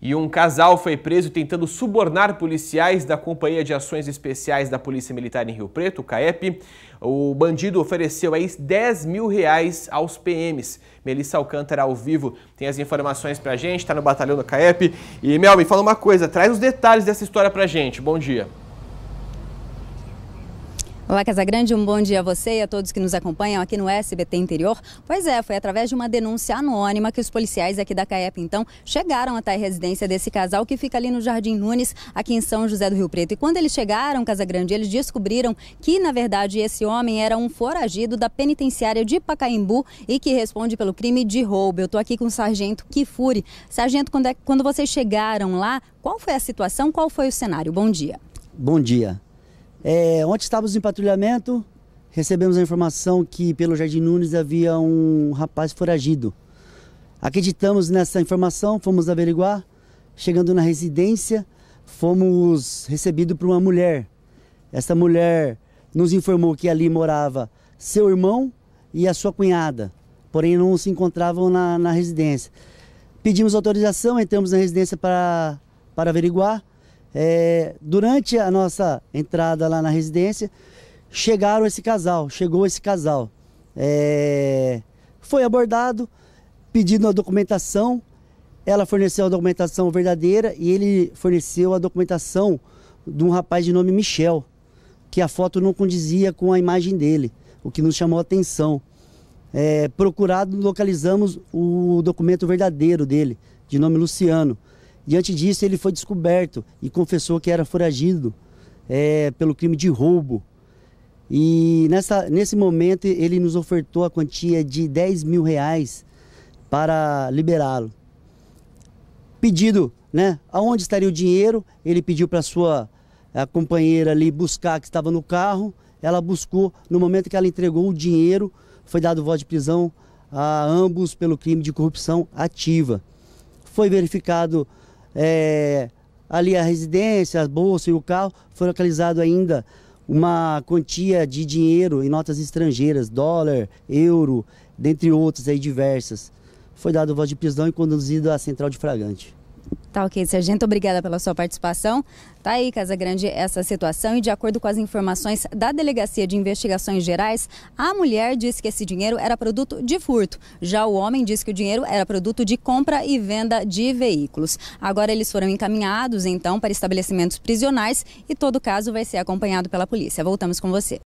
E um casal foi preso tentando subornar policiais da Companhia de Ações Especiais da Polícia Militar em Rio Preto, o CAEP. O bandido ofereceu aí 10 mil reais aos PMs. Melissa Alcântara ao vivo tem as informações pra gente, tá no batalhão do CAEP. E Mel, me fala uma coisa, traz os detalhes dessa história pra gente. Bom dia. Olá, Casagrande, um bom dia a você e a todos que nos acompanham aqui no SBT Interior. Pois é, foi através de uma denúncia anônima que os policiais aqui da CAEP, então, chegaram até a residência desse casal que fica ali no Jardim Nunes, aqui em São José do Rio Preto. E quando eles chegaram, Casagrande, eles descobriram que, na verdade, esse homem era um foragido da penitenciária de Pacaembu e que responde pelo crime de roubo. Eu estou aqui com o sargento Kifuri. Sargento, quando, é, quando vocês chegaram lá, qual foi a situação, qual foi o cenário? Bom dia. Bom dia. É, ontem estávamos em patrulhamento, recebemos a informação que pelo Jardim Nunes havia um rapaz foragido. Acreditamos nessa informação, fomos averiguar. Chegando na residência, fomos recebidos por uma mulher. Essa mulher nos informou que ali morava seu irmão e a sua cunhada, porém não se encontravam na, na residência. Pedimos autorização, entramos na residência para, para averiguar é, durante a nossa entrada lá na residência, chegaram esse casal, chegou esse casal. É, foi abordado, pedindo a documentação, ela forneceu a documentação verdadeira e ele forneceu a documentação de um rapaz de nome Michel, que a foto não condizia com a imagem dele, o que nos chamou a atenção. É, procurado, localizamos o documento verdadeiro dele, de nome Luciano. Diante disso, ele foi descoberto e confessou que era foragido é, pelo crime de roubo. E nessa, nesse momento, ele nos ofertou a quantia de 10 mil reais para liberá-lo. Pedido, né? Aonde estaria o dinheiro? Ele pediu para sua eh, companheira ali buscar, que estava no carro. Ela buscou. No momento que ela entregou o dinheiro, foi dado voz de prisão a ambos pelo crime de corrupção ativa. Foi verificado é, ali a residência, a bolsa e o carro, foi localizado ainda uma quantia de dinheiro em notas estrangeiras, dólar, euro, dentre outras aí diversas. Foi dado voz de prisão e conduzido à central de Fragante. Tá ok, Sargento. Obrigada pela sua participação. Tá aí, Casa Grande, essa situação. E de acordo com as informações da Delegacia de Investigações Gerais, a mulher disse que esse dinheiro era produto de furto. Já o homem disse que o dinheiro era produto de compra e venda de veículos. Agora eles foram encaminhados, então, para estabelecimentos prisionais e todo o caso vai ser acompanhado pela polícia. Voltamos com você.